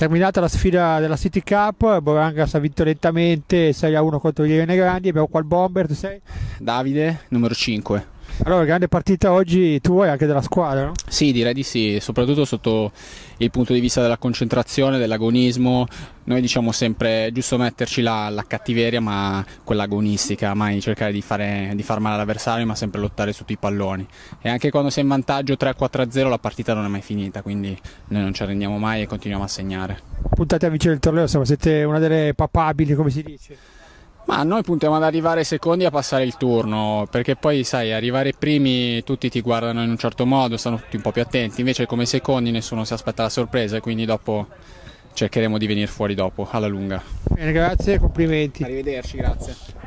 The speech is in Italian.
Terminata la sfida della City Cup, Borangas ha vinto lentamente 6-1 a contro gli Grandi, abbiamo qua il Bomber, tu sei? Davide, numero 5. Allora, grande partita oggi tu e anche della squadra, no? Sì, direi di sì, soprattutto sotto il punto di vista della concentrazione, dell'agonismo. Noi diciamo sempre giusto metterci la, la, cattiveria, ma quella agonistica, mai cercare di, fare, di, far male all'avversario, ma sempre lottare sotto i palloni. E anche quando sei in vantaggio 3-4-0 la partita non è mai finita, quindi noi non ci arrendiamo mai e continuiamo a segnare. Puntate a vincere il torneo, siete una delle papabili, come si dice. Ma noi puntiamo ad arrivare secondi e a passare il turno, perché poi sai, arrivare primi tutti ti guardano in un certo modo, stanno tutti un po' più attenti, invece come secondi nessuno si aspetta la sorpresa e quindi dopo cercheremo di venire fuori dopo, alla lunga. Bene, grazie complimenti. Arrivederci, grazie.